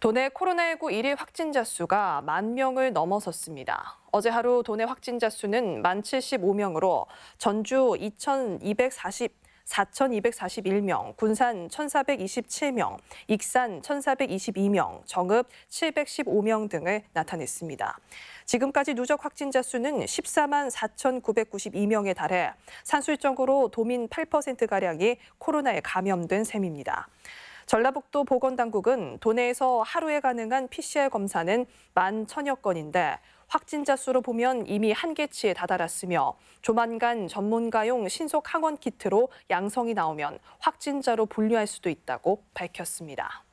도내 코로나19 1일 확진자 수가 만 명을 넘어섰습니다. 어제 하루 도내 확진자 수는 만 75명으로 전주 2,240 4,241명, 군산 1,427명, 익산 1,422명, 정읍 715명 등을 나타냈습니다. 지금까지 누적 확진자 수는 14만 4,992명에 달해 산술적으로 도민 8%가량이 코로나에 감염된 셈입니다. 전라북도 보건당국은 도내에서 하루에 가능한 PCR 검사는 만 천여 건인데 확진자 수로 보면 이미 한계치에 다다랐으며 조만간 전문가용 신속 항원 키트로 양성이 나오면 확진자로 분류할 수도 있다고 밝혔습니다.